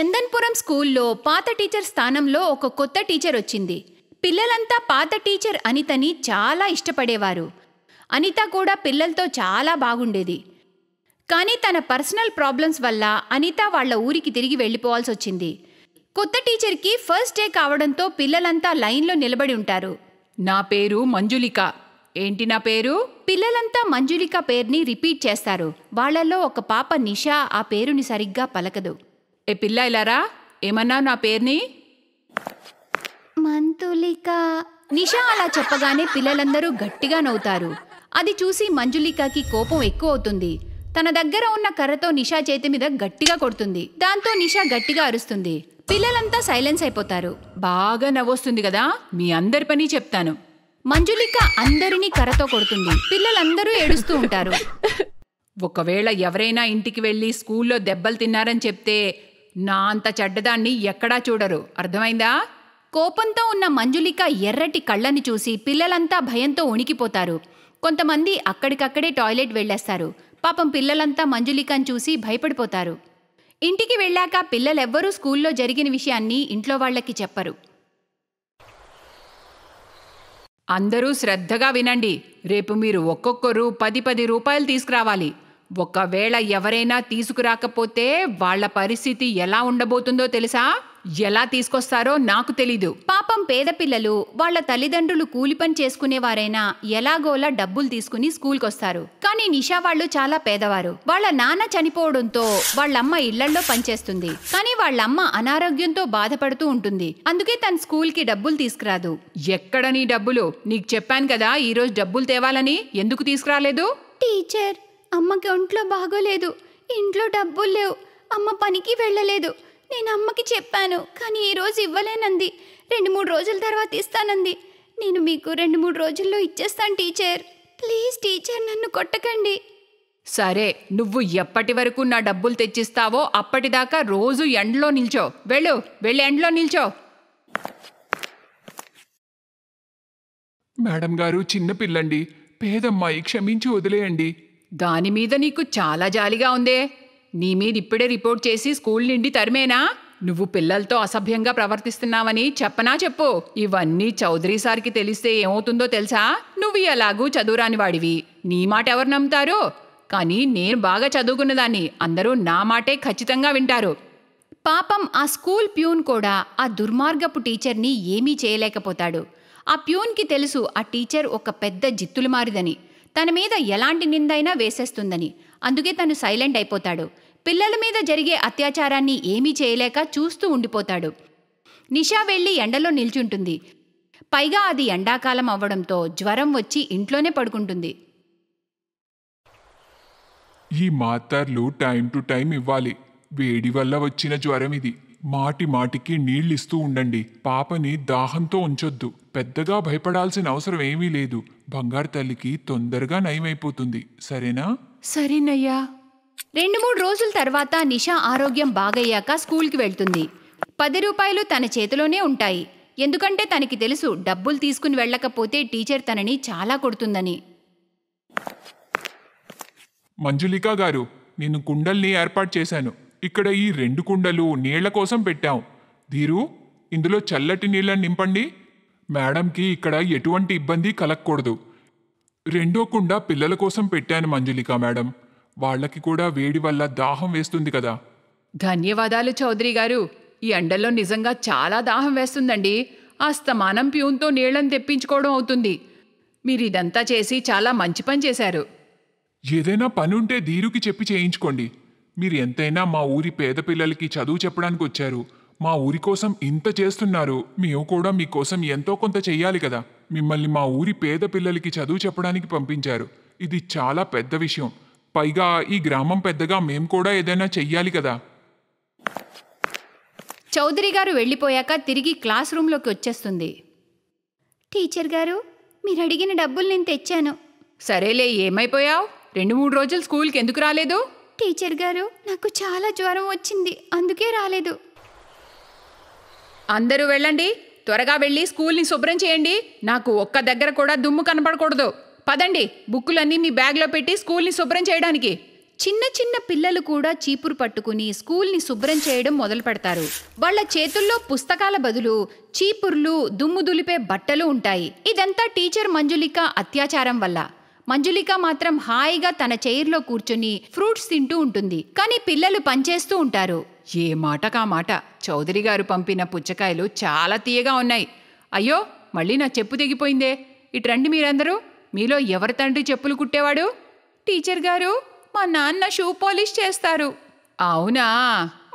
చందన్పురం స్కూల్లో పాత టీచర్ స్థానంలో ఒక కొత్త టీచర్ వచ్చింది పిల్లలంతా పాత టీచర్ అనితని చాలా ఇష్టపడేవారు అనిత కూడా పిల్లలతో చాలా బాగుండేది కానీ తన పర్సనల్ ప్రాబ్లమ్స్ వల్ల అనిత వాళ్ల ఊరికి తిరిగి వెళ్ళిపోవాల్సి వచ్చింది కొత్త టీచర్కి ఫస్ట్ డే కావడంతో పిల్లలంతా లైన్లో నిలబడి ఉంటారు నా పేరు మంజులిక ఏంటి నా పేరు పిల్లలంతా మంజులిక పేరుని రిపీట్ చేస్తారు వాళ్లలో ఒక పాప నిషా ఆ పేరుని సరిగ్గా పలకదు ఏ పిల్ల ఇలారా ఏమన్నా నా పేరుని మంతులిక నిషా అలా చెప్పగానే పిల్లలందరూ గట్టిగా నవ్వుతారు అది చూసి మంజులికకి కోపం ఎక్కువ అవుతుంది తన దగ్గర ఉన్న కర్రతో నిషా చేతి మీద గట్టిగా కొడుతుంది దాంతో నిషా గట్టిగా అరుస్తుంది పిల్లలంతా సైలెన్స్ అయిపోతారు బాగా నవ్వొస్తుంది కదా మీ అందరి పని చెప్తాను మంజులిక అందరినీ కర్రతో కొడుతుంది పిల్లలందరూ ఏడుస్తూ ఉంటారు ఒకవేళ ఎవరైనా ఇంటికి వెళ్ళి స్కూల్లో దెబ్బలు తిన్నారని చెప్తే నా అంత చెడ్డదాన్ని ఎక్కడా చూడరు అర్థమైందా కోపంతో ఉన్న మంజులిక ఎర్రటి కళ్ళని చూసి పిల్లలంతా భయంతో ఉణికిపోతారు కొంతమంది అక్కడికక్కడే టాయిలెట్ వెళ్ళేస్తారు పాపం పిల్లలంతా మంజులికని చూసి భయపడిపోతారు ఇంటికి వెళ్ళాక పిల్లలెవ్వరూ స్కూల్లో జరిగిన విషయాన్ని ఇంట్లో వాళ్ళకి చెప్పరు అందరూ శ్రద్ధగా వినండి రేపు మీరు ఒక్కొక్కరు పది పది రూపాయలు తీసుకురావాలి ఒకవేళ ఎవరైనా తీసుకురాకపోతే వాళ్ళ పరిస్థితి ఎలా ఉండబోతుందో తెలుసా ఎలా తీసుకొస్తారో నాకు తెలీదు పాపం పేద పిల్లలు వాళ్ళ తల్లిదండ్రులు కూలిపని చేసుకునేవారైనా ఎలాగోలా డబ్బులు తీసుకుని స్కూల్కొస్తారు కానీ నిషా వాళ్ళు చాలా పేదవారు వాళ్ళ నాన్న చనిపోవడంతో వాళ్ళమ్మ ఇళ్లలో పనిచేస్తుంది కానీ వాళ్ళమ్మ అనారోగ్యంతో బాధపడుతూ ఉంటుంది అందుకే తన స్కూల్ కి డబ్బులు తీసుకురాదు ఎక్కడ నీ డబ్బులు నీకు చెప్పాను కదా ఈరోజు డబ్బులు తేవాలని ఎందుకు తీసుకురాలేదు టీచర్ అమ్మకి ఒంట్లో బాగోలేదు ఇంట్లో డబ్బులు లేవు అమ్మ పనికి వెళ్ళలేదు నేను అమ్మకి చెప్పాను కానీ ఈరోజు ఇవ్వలేనంది రెండు మూడు రోజుల తర్వాత ఇస్తానంది నేను మీకు రెండు మూడు రోజుల్లో ఇచ్చేస్తాను టీచర్ ప్లీజ్ టీచర్ నన్ను కొట్టకండి సరే నువ్వు ఎప్పటి వరకు నా డబ్బులు తెచ్చిస్తావో అప్పటిదాకా రోజు ఎండలో నిల్చో వెళ్ళు వెళ్ళి ఎండలో నిల్చో మేడం గారు చిన్నపిల్లండి పేదమ్మాయి క్షమించి వదిలేయండి దానిమీద నీకు చాలా జాలిగా ఉందే నీ మీద ఇప్పుడే రిపోర్ట్ చేసి స్కూల్ నుండి తరిమేనా నువ్వు పిల్లలతో అసభ్యంగా ప్రవర్తిస్తున్నావని చెప్పనా చెప్పు ఇవన్నీ చౌదరి సార్కి తెలిస్తే ఏమవుతుందో తెలుసా నువ్వు ఎలాగూ చదువురాని వాడివి నీ మాట ఎవరు నమ్ముతారు కానీ నేను బాగా చదువుకున్నదాన్ని అందరూ నా మాటే ఖచ్చితంగా వింటారు పాపం ఆ స్కూల్ ప్యూన్ కూడా ఆ దుర్మార్గపు టీచర్ని ఏమీ చేయలేకపోతాడు ఆ ప్యూన్కి తెలుసు ఆ టీచర్ ఒక పెద్ద జిత్తులు మారిదని తన మీద ఎలాంటి నిందైనా వేసేస్తుందని అందుకే తను సైలెంట్ అయిపోతాడు పిల్లల మీద జరిగే అత్యాచారాన్ని ఏమీ చేయలేక చూస్తూ ఉండిపోతాడు నిషా వెళ్ళి ఎండలో నిల్చుంటుంది పైగా అది ఎండాకాలం అవ్వడంతో జ్వరం వచ్చి ఇంట్లోనే పడుకుంటుంది ఈ మాత్రలు టైం టు టైం ఇవ్వాలి వేడి వల్ల వచ్చిన జ్వరం ఇది మాటి మాటికి నీళ్ళిస్తూ ఉండండి పాపని దాహంతో ఉంచొద్దు పెద్దగా భయపడాల్సిన అవసరం ఏమీ లేదు బంగారు తల్లికి తొందరగా నయమైపోతుంది సరేనా సరేనయ్యా రెండు మూడు రోజుల తర్వాత నిషా ఆరోగ్యం బాగయ్యాక స్కూల్కి వెళ్తుంది పది రూపాయలు తన చేతిలోనే ఉంటాయి ఎందుకంటే తనకి తెలుసు డబ్బులు తీసుకుని వెళ్ళకపోతే టీచర్ తనని చాలా కొడుతుందని మంజులిక గారు నేను కుండల్ని ఏర్పాటు చేశాను ఇక్కడ ఈ రెండు కుండలు నీళ్ల కోసం పెట్టాం ధీరు ఇందులో చల్లటి నీళ్ళని నింపండి మేడంకి ఇక్కడ ఎటువంటి ఇబ్బంది కలగకూడదు రెండో కుండ పిల్లల కోసం పెట్టాను మంజులిక మేడం వాళ్ళకి కూడా వేడి వల్ల దాహం వేస్తుంది కదా ధన్యవాదాలు చౌదరి గారు ఈ ఎండలో నిజంగా చాలా దాహం వేస్తుందండి ఆ స్తమానం ప్యూన్తో నీళ్లను తెప్పించుకోవడం అవుతుంది మీరు ఇదంతా చేసి చాలా మంచి పని చేశారు ఏదైనా పని ఉంటే ధీరుకి చెప్పి చేయించుకోండి మీరు ఎంతైనా మా ఊరి పేద పిల్లలకి చదువు చెప్పడానికి వచ్చారు మా ఊరి కోసం ఇంత చేస్తున్నారు మేము కూడా మీకోసం ఎంతో కొంత చెయ్యాలి కదా మిమ్మల్ని మా ఊరి పేద పిల్లలకి చదువు చెప్పడానికి పంపించారు ఇది చాలా పెద్ద విషయం పైగా ఈ గ్రామం పెద్దగా మేం కూడా ఏదైనా చెయ్యాలి కదా చౌదరి గారు వెళ్ళిపోయాక తిరిగి క్లాస్ రూమ్లోకి వచ్చేస్తుంది టీచర్ గారు మీరు అడిగిన డబ్బులు నేను తెచ్చాను సరేలే ఏమైపోయావు రెండు మూడు రోజులు స్కూల్కి ఎందుకు రాలేదు టీచర్ గారు నాకు చాలా జ్వరం వచ్చింది అందుకే రాలేదు అందరూ వెళ్ళండి త్వరగా వెళ్ళి స్కూల్ని శుభ్రం చేయండి నాకు ఒక్క దగ్గర కూడా దుమ్ము కనపడకూడదు పదండి బుక్కులన్నీ మీ బ్యాగ్లో పెట్టి స్కూల్ని శుభ్రం చేయడానికి చిన్న చిన్న పిల్లలు కూడా చీపురు పట్టుకుని స్కూల్ని శుభ్రం చేయడం మొదలు పెడతారు వాళ్ళ చేతుల్లో పుస్తకాల బదులు చీపుర్లు దుమ్ము దులిపే బట్టలు ఉంటాయి ఇదంతా టీచర్ మంజులిక అత్యాచారం వల్ల మంజులిక మాత్రం హాయిగా తన చైర్లో కూర్చుని ఫ్రూట్స్ తింటూ ఉంటుంది కానీ పిల్లలు పనిచేస్తూ ఉంటారు ఏ మాటకా మాట చౌదరి గారు పంపిన పుచ్చకాయలు చాలా తీయగా ఉన్నాయి అయ్యో మళ్ళీ నా చెప్పు తెగిపోయిందే ఇట్రండి మీరందరూ మీలో ఎవరి తండ్రి చెప్పులు కుట్టేవాడు టీచర్ గారు మా నాన్న షూ పోలిష్ చేస్తారు అవునా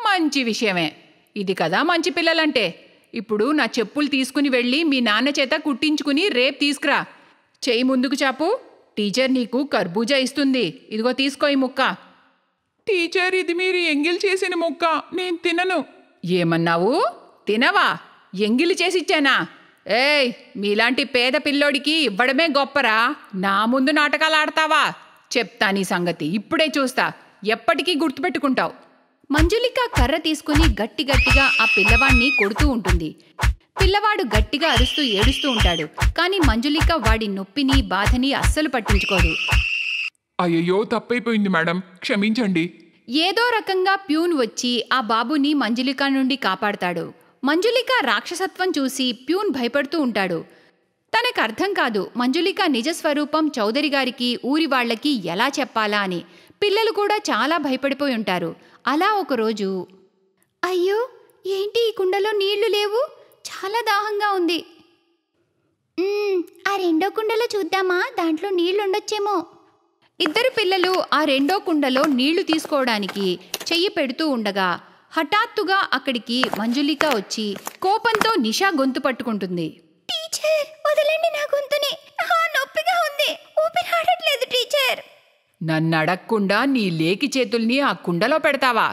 మంచి విషయమే ఇది కదా మంచి పిల్లలంటే ఇప్పుడు నా చెప్పులు తీసుకుని వెళ్ళి మీ నాన్న చేత కుట్టించుకుని రేపు తీసుకురా చేయి ముందుకు చాపు టీచర్ నీకు కర్బూజా ఇస్తుంది ఇదిగో తీసుకోయి ముక్క టీచర్ ఇది మీరు ఎంగిల్ చేసిన ముక్క నేను తినను ఏమన్నావు తినవా ఎంగిలి చేసిచ్చానా ఏయ్ మీలాంటి పేద పిల్లోడికి ఇవ్వడమే గొప్పరా నా ముందు నాటకాలు ఆడతావా చెప్తా నీ సంగతి ఇప్పుడే చూస్తా ఎప్పటికీ గుర్తుపెట్టుకుంటావు మంజులిక కర్ర తీసుకుని గట్టి గట్టిగా ఆ పిల్లవాణ్ణి కొడుతూ ఉంటుంది పిల్లవాడు గట్టిగా అరుస్తూ ఏడుస్తూ ఉంటాడు కానీ మంజులిక వాడి నొప్పిని బాధని అస్సలు పట్టించుకోదు అయ్యో తప్పైపోయింది మేడం క్షమించండి ఏదో రకంగా ప్యూన్ వచ్చి ఆ బాబుని మంజులిక నుండి కాపాడతాడు మంజులిక రాక్షసత్వం చూసి ప్యూన్ భయపడుతూ ఉంటాడు తనకు అర్థం కాదు మంజులిక నిజస్వరూపం చౌదరి గారికి ఊరి వాళ్లకి ఎలా చెప్పాలా అని పిల్లలు కూడా చాలా భయపడిపోయి ఉంటారు అలా ఒకరోజు అయ్యో ఏంటి ఈ కుండలో నీళ్లు లేవు చాలా దాహంగా ఉంది ఆ రెండో కుండలో చూద్దామా దాంట్లో నీళ్లుండొచ్చేమో ఇద్దరు పిల్లలు ఆ రెండో కుండలో నీళ్లు తీసుకోవడానికి చెయ్యి పెడుతూ ఉండగా హఠాత్తుగా అక్కడికి మంజులిక వచ్చి కోపంతో నిషా గొంతు పట్టుకుంటుంది టీచర్ వదలండి నా గొంతుని నొప్పిగా ఉంది ఊపిరాడట్లేదు టీచర్ నన్ను అడగకుండా నీ లేకి చేతుల్ని ఆ కుండలో పెడతావా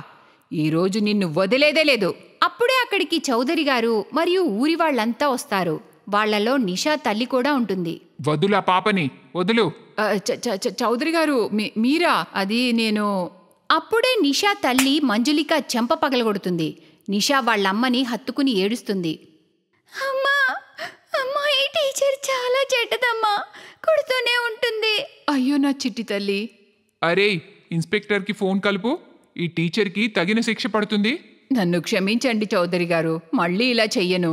ఈరోజు నిన్ను వదిలేదే లేదు అప్పుడే అక్కడికి చౌదరి గారు మరియు ఊరి వాళ్ళంతా వస్తారు వాళ్లలో నిషా తల్లి కూడా ఉంటుంది వదుల పాపని వదులు చౌదరి గారు మీరా అది నేను అప్పుడే నిషా తల్లి మంజులిక చెంప పగలగొడుతుంది నిషా వాళ్ళమ్మని హత్తుకుని ఏడుస్తుంది అమ్మా అమ్మా ఈ టీచర్ చాలా చెడ్డదమ్మా కొడుతూనే ఉంటుంది అయ్యో నా చిట్టి తల్లి అరే ఇన్స్పెక్టర్కి ఫోన్ కలుపు ఈ టీచర్కి తగిన శిక్ష పడుతుంది నన్ను క్షమించండి చౌదరి గారు మళ్ళీ ఇలా చెయ్యను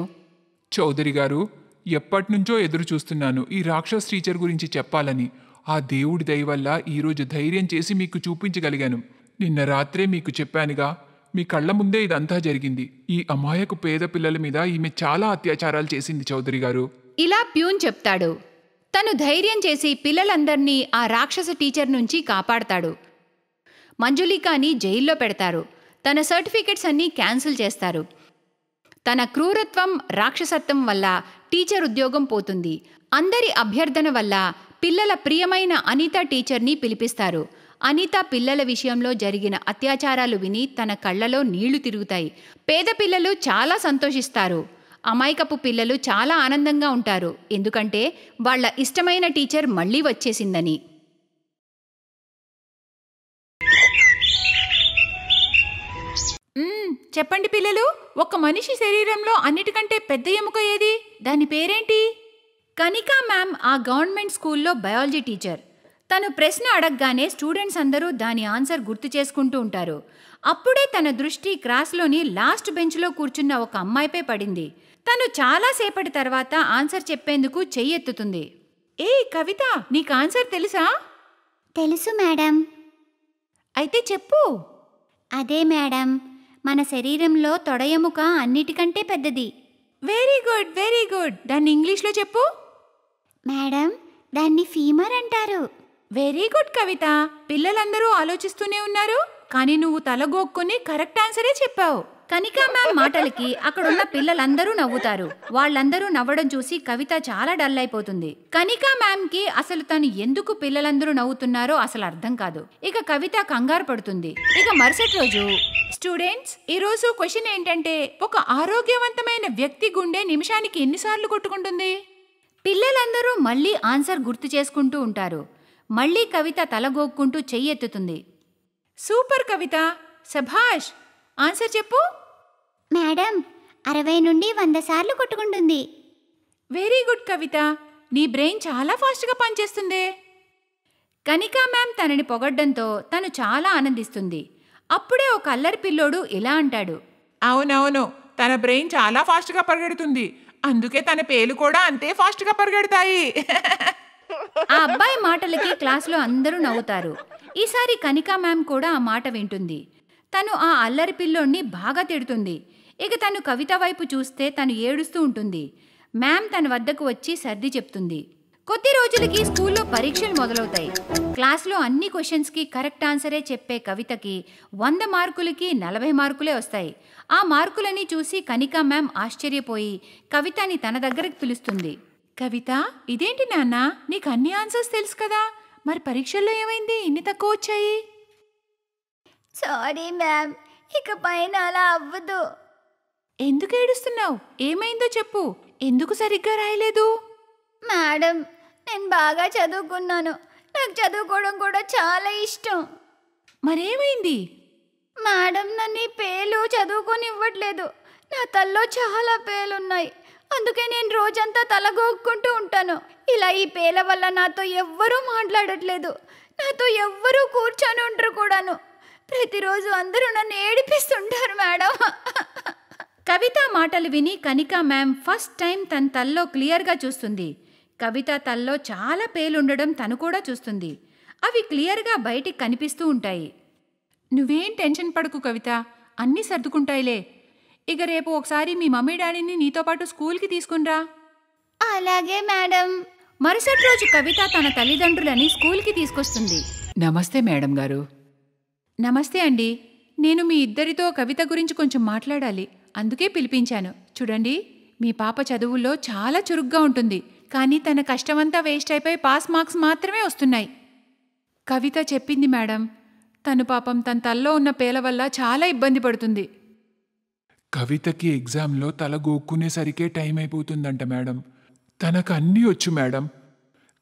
చౌదరి గారు ఎప్పటినుంచో ఎదురు చూస్తున్నాను ఈ రాక్షస్ టీచర్ గురించి చెప్పాలని ఆ దేవుడి దయ వల్ల ఈరోజు ధైర్యం చేసి మీకు చూపించగలిగాను నిన్న రాత్రే మీకు చెప్పానుగా మీ కళ్ళ ముందే ఇదంతా జరిగింది ఈ అమాయకు పేద పిల్లల మీద ఈమె చాలా అత్యాచారాలు చేసింది చౌదరి గారు ఇలా ప్యూన్ చెప్తాడు తను ధైర్యం చేసి పిల్లలందర్నీ ఆ రాక్షస టీచర్ నుంచి కాపాడతాడు మంజులికాని జైల్లో పెడతారు తన సర్టిఫికెట్స్ అన్నీ క్యాన్సిల్ చేస్తారు తన క్రూరత్వం రాక్షసత్వం వల్ల టీచర్ ఉద్యోగం పోతుంది అందరి అభ్యర్థన వల్ల పిల్లల ప్రియమైన అనిత టీచర్ని పిలిపిస్తారు అనిత పిల్లల విషయంలో జరిగిన అత్యాచారాలు విని తన కళ్ళలో నీళ్లు తిరుగుతాయి పేద పిల్లలు చాలా సంతోషిస్తారు అమాయకపు పిల్లలు చాలా ఆనందంగా ఉంటారు ఎందుకంటే వాళ్ళ ఇష్టమైన టీచర్ మళ్ళీ వచ్చేసిందని చెప్పండి పిల్లలు ఒక మనిషి శరీరంలో అన్నిటికంటే పెద్ద ఎముక ఏది దాని పేరేంటి కనికా మ్యామ్ ఆ గవర్నమెంట్ స్కూల్లో బయాలజీ టీచర్ తను ప్రశ్న అడగగానే స్టూడెంట్స్ అందరూ దాని ఆన్సర్ గుర్తు చేసుకుంటూ ఉంటారు అప్పుడే తన దృష్టి క్లాస్లోని లాస్ట్ బెంచ్లో కూర్చున్న ఒక అమ్మాయిపై పడింది తను చాలాసేపటి తర్వాత ఆన్సర్ చెప్పేందుకు చెయ్యెత్తుతుంది ఏ కవిత నీకు ఆన్సర్ తెలుసా తెలుసు మేడం అయితే చెప్పు అదే మేడం మన శరీరంలో తొడయముక అన్నిటికంటే పెద్దది వెరీ గుడ్ వెరీ గుడ్ దాన్ని ఇంగ్లీష్లో చెప్పు మేడం దాన్ని ఫీమర్ అంటారు వెరీ గుడ్ కవిత పిల్లలందరూ ఆలోచిస్తూనే ఉన్నారు కానీ నువ్వు తలగోక్కుని కరెక్ట్ ఆన్సరే చెప్పావు కనికా మ్యామ్ మాటలకి అక్కడున్న పిల్లలందరూ నవ్వుతారు వాళ్ళందరూ నవ్వడం చూసి కవిత చాలా డల్ అయిపోతుంది కనికా మ్యామ్ కి అసలు తను ఎందుకు పిల్లలందరూ నవ్వుతున్నారో అసలు అర్థం కాదు ఇక కవిత కంగారు పడుతుంది ఇక మరుసటి రోజు స్టూడెంట్స్ ఈ రోజు క్వశ్చన్ ఏంటంటే ఒక ఆరోగ్యవంతమైన వ్యక్తి గుండె నిమిషానికి ఎన్నిసార్లు కొట్టుకుంటుంది పిల్లలందరూ మళ్ళీ ఆన్సర్ గుర్తు చేసుకుంటూ ఉంటారు మళ్ళీ కవిత తలగోక్కుంటూ చెయ్యెత్తుతుంది సూపర్ కవిత సభాష్ ఆన్సర్ చెప్పు మేడం అరవై నుండి వంద సార్లు కొట్టుకుంటుంది వెరీ గుడ్ కవిత నీ బ్రెయిన్ చాలా ఫాస్ట్గా పనిచేస్తుంది కనికా మ్యామ్ తనని పొగడ్డంతో తను చాలా ఆనందిస్తుంది అప్పుడే ఒక అల్లరి పిల్లోడు ఇలా అంటాడు అవునవును తన బ్రెయిన్ చాలా ఫాస్ట్గా పరిగెడుతుంది అందుకే తన పేలు కూడా అంతే ఫాస్ట్గా పరిగెడతాయి ఆ అబ్బాయి మాటలకి క్లాస్లో అందరూ నవ్వుతారు ఈసారి కనికా మ్యామ్ కూడా ఆ మాట వింటుంది తను ఆ అల్లరి పిల్లోణ్ణి బాగా తిడుతుంది ఇక తను కవిత వైపు చూస్తే తను ఏడుస్తూ ఉంటుంది మ్యామ్ తన వద్దకు వచ్చి సర్ది చెప్తుంది కొద్ది రోజులకి స్కూల్లో పరీక్షలు మొదలవుతాయి క్లాస్లో అన్ని క్వశ్చన్స్కి కరెక్ట్ ఆన్సరే చెప్పే కవితకి వంద మార్కులకి నలభై మార్కులే వస్తాయి ఆ మార్కులని చూసి కనికా మ్యామ్ ఆశ్చర్యపోయి కవితని తన దగ్గరకు పిలుస్తుంది కవిత ఇదేంటి నాన్న నీకు అన్ని ఆన్సర్స్ తెలుసు కదా మరి పరీక్షల్లో ఏమైంది ఇన్ని తక్కువ వచ్చాయి సారీ మ్యామ్ ఇక పైన అలా అవ్వదు ఎందుకు ఏడుస్తున్నావు ఏమైందో చెప్పు ఎందుకు సరిగ్గా రాయలేదు మేడం నేను బాగా చదువుకున్నాను నాకు చదువుకోవడం కూడా చాలా ఇష్టం మరేమైంది మేడం నన్ను ఈ పేలు చదువుకొని ఇవ్వట్లేదు నా తల్లో చాలా పేలున్నాయి అందుకే నేను రోజంతా తలగోక్కుంటూ ఉంటాను ఇలా ఈ పేల వల్ల నాతో ఎవ్వరూ మాట్లాడట్లేదు నాతో ఎవ్వరూ కూర్చొని ఉంటారు కూడాను ప్రతిరోజు అందరూ నన్ను ఏడిపిస్తుంటారు మేడం కవిత మాటలు విని కనిక మ్యామ్ ఫస్ట్ టైం తన తల్లో క్లియర్గా చూస్తుంది కవిత తల్లో చాలా పేలుండడం తను కూడా చూస్తుంది అవి క్లియర్గా బయటికి కనిపిస్తూ ఉంటాయి నువ్వేం టెన్షన్ పడకు కవిత అన్నీ సర్దుకుంటాయిలే ఇక రేపు ఒకసారి మీ మమ్మీ డాడీని నీతో పాటు స్కూల్కి తీసుకునిరా అలాగే మేడం మరుసటి రోజు కవిత తన తల్లిదండ్రులని స్కూల్కి తీసుకొస్తుంది నమస్తే మేడం గారు నమస్తే అండి నేను మీ ఇద్దరితో కవిత గురించి కొంచెం మాట్లాడాలి అందుకే పిలిపించాను చూడండి మీ పాప చదువుల్లో చాలా చురుగ్గా ఉంటుంది కానీ తన కష్టమంతా వేస్ట్ అయిపోయి పాస్ మార్క్స్ మాత్రమే వస్తున్నాయి కవిత చెప్పింది మేడం తను పాపం తన తల్లో ఉన్న పేల వల్ల చాలా ఇబ్బంది పడుతుంది కవితకి ఎగ్జామ్లో తల గోక్కునేసరికే టైం అయిపోతుందంట మేడం తనకు అన్నీ వచ్చు మేడం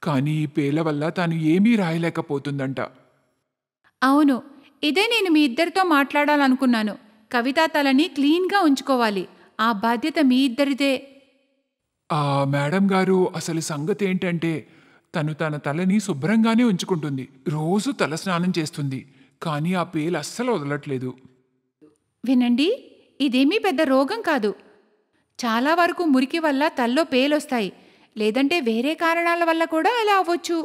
కానీ ఈ పేల వల్ల తాను ఏమీ రాయలేకపోతుందంట అవును ఇదే నేను మీ ఇద్దరితో మాట్లాడాలనుకున్నాను కవిత తలని క్లీన్గా ఉంచుకోవాలి ఆ బాధ్యత మీ ఇద్దరిదే ఆ మేడం గారు అసలు సంగతి ఏంటంటే తను తన తలని శుభ్రంగానే ఉంచుకుంటుంది రోజు తల స్నానం చేస్తుంది కానీ ఆ పేలు అస్సలు వదలట్లేదు వినండి ఇదేమీ పెద్ద రోగం కాదు చాలా వరకు మురికి వల్ల తల్లో పేలొస్తాయి లేదంటే వేరే కారణాల వల్ల కూడా అలా అవ్వచ్చు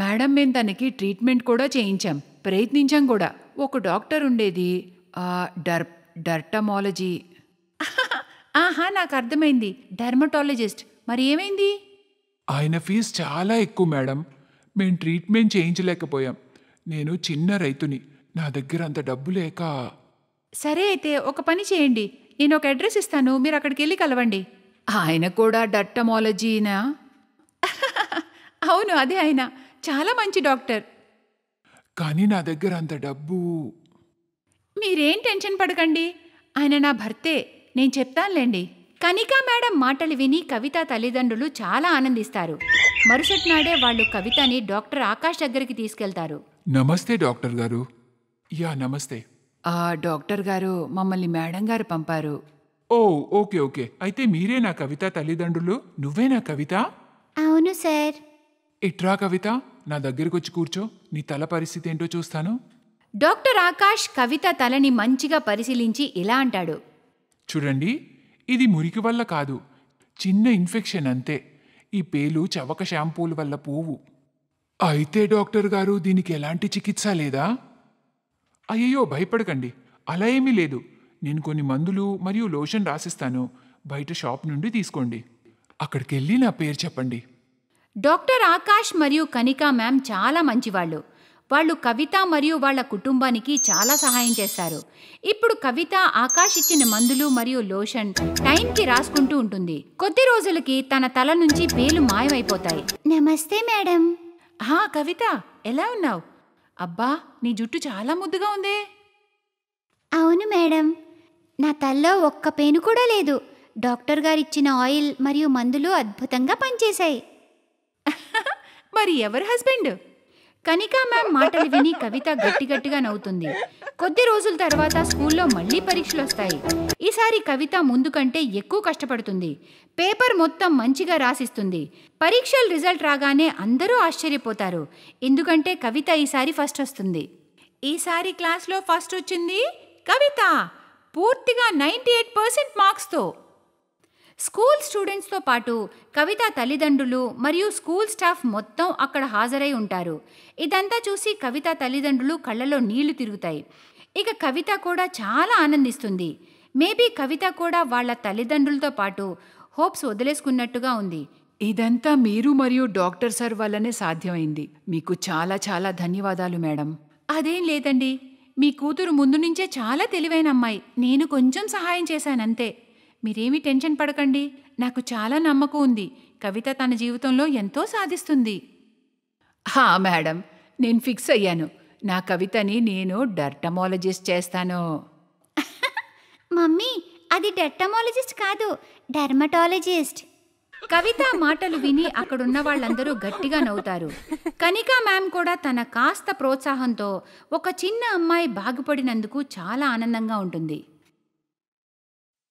మేడం మేము తనకి ట్రీట్మెంట్ కూడా చేయించాం ప్రయత్నించాం కూడా ఒక డాక్టర్ ఉండేది డర్ డర్టమాలజీ ఆహా నాకు అర్థమైంది డర్మటాలజిస్ట్ మరి ఏమైంది ఆయన ఫీజు చాలా ఎక్కువ మేడం మేము ట్రీట్మెంట్ చేయించలేకపోయాం నేను చిన్న రైతుని నా దగ్గర అంత డబ్బు లేక సరే అయితే ఒక పని చేయండి నేను ఒక అడ్రస్ ఇస్తాను మీరు అక్కడికి వెళ్ళి కలవండి ఆయన కూడా డర్టమాలజీనా అవును అదే ఆయన చాలా మంచి డాక్టర్ కానీ నా దగ్గర అంత డబ్బు మీరేం టెన్షన్ పడకండి ఆయన నా భర్తే నేను చెప్తానులేండి కనికా మేడం మాటలు విని కవిత తల్లిదండ్రులు చాలా ఆనందిస్తారు మరుసటి నాడే వాళ్ళు కవితని డాక్టర్ ఆకాష్ దగ్గరికి తీసుకెళ్తారు నమస్తే డాక్టర్ గారు యా నమస్తే ఆ డాక్టర్ గారు మమ్మల్ని మేడం గారు పంపారు ఓ ఓకే ఓకే అయితే మీరే నా కవిత తల్లిదండ్రులు నువ్వే నా కవిత అవును సార్ ఇట్రా కవిత నా వచ్చి కూర్చో నీ తల పరిస్థితి ఏంటో చూస్తాను డాక్టర్ ఆకాష్ కవిత తలని మంచిగా పరిశీలించి ఇలా అంటాడు చూడండి ఇది మురికి వల్ల కాదు చిన్న ఇన్ఫెక్షన్ అంతే ఈ పేలు చవక షాంపూల వల్ల పోవు అయితే డాక్టర్ గారు దీనికి ఎలాంటి చికిత్స లేదా అయ్యో భయపడకండి అలా ఏమీ లేదు నేను కొన్ని మందులు మరియు లోషన్ రాసిస్తాను బయట షాప్ నుండి తీసుకోండి అక్కడికి వెళ్ళి నా పేరు చెప్పండి డాక్టర్ ఆకాష్ మరియు కనికా మ్యామ్ చాలా మంచివాళ్ళు వాళ్ళు కవిత మరియు వాళ్ళ కుటుంబానికి చాలా సహాయం చేస్తారు ఇప్పుడు కవిత ఆకాష్ ఇచ్చిన మందులు మరియు లోషన్ టైంకి రాసుకుంటూ ఉంటుంది కొద్ది రోజులకి తన తల నుంచి పేలు మాయమైపోతాయి నమస్తే మేడం హా కవిత ఎలా ఉన్నావు అబ్బా నీ జుట్టు చాలా ముద్దుగా ఉందే అవును మేడం నా తల్లో ఒక్క పేను కూడా లేదు డాక్టర్ గారిచ్చిన ఆయిల్ మరియు మందులు అద్భుతంగా పనిచేశాయి మరి ఎవరు హస్బెండ్ కనికా మ్యామ్ మాటలు విని కవిత గట్టి గట్టిగా నవ్వుతుంది కొద్ది రోజుల తర్వాత స్కూల్లో మళ్ళీ పరీక్షలు వస్తాయి ఈసారి కవిత ముందు కంటే ఎక్కువ కష్టపడుతుంది పేపర్ మొత్తం మంచిగా రాసిస్తుంది పరీక్షల రిజల్ట్ రాగానే అందరూ ఆశ్చర్యపోతారు ఎందుకంటే కవిత ఈసారి ఫస్ట్ వస్తుంది ఈసారి క్లాస్లో ఫస్ట్ వచ్చింది కవిత పూర్తిగా నైంటీ ఎయిట్ పర్సెంట్ మార్క్స్తో స్కూల్ స్టూడెంట్స్తో పాటు కవిత తల్లిదండ్రులు మరియు స్కూల్ స్టాఫ్ మొత్తం అక్కడ హాజరై ఉంటారు ఇదంతా చూసి కవిత తల్లిదండ్రులు కళ్ళలో నీళ్లు తిరుగుతాయి ఇక కవిత కూడా చాలా ఆనందిస్తుంది మేబీ కవిత కూడా వాళ్ళ తల్లిదండ్రులతో పాటు హోప్స్ వదిలేసుకున్నట్టుగా ఉంది ఇదంతా మీరు మరియు డాక్టర్ సార్ వల్లనే సాధ్యమైంది మీకు చాలా చాలా ధన్యవాదాలు మేడం అదేం లేదండి మీ కూతురు ముందు నుంచే చాలా తెలివైన అమ్మాయి నేను కొంచెం సహాయం చేశానంతే మీరేమీ టెన్షన్ పడకండి నాకు చాలా నమ్మకం ఉంది కవిత తన జీవితంలో ఎంతో సాధిస్తుంది హా మేడం నేను ఫిక్స్ అయ్యాను నా కవితని నేను డర్టమాలజిస్ట్ చేస్తాను మమ్మీ అది డర్టమాలజిస్ట్ కాదు డర్మటాలజిస్ట్ కవిత మాటలు విని అక్కడున్న వాళ్ళందరూ గట్టిగా నవ్వుతారు కనికా మ్యామ్ కూడా తన కాస్త ప్రోత్సాహంతో ఒక చిన్న అమ్మాయి బాగుపడినందుకు చాలా ఆనందంగా ఉంటుంది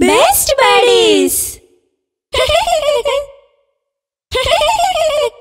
Best Buddies!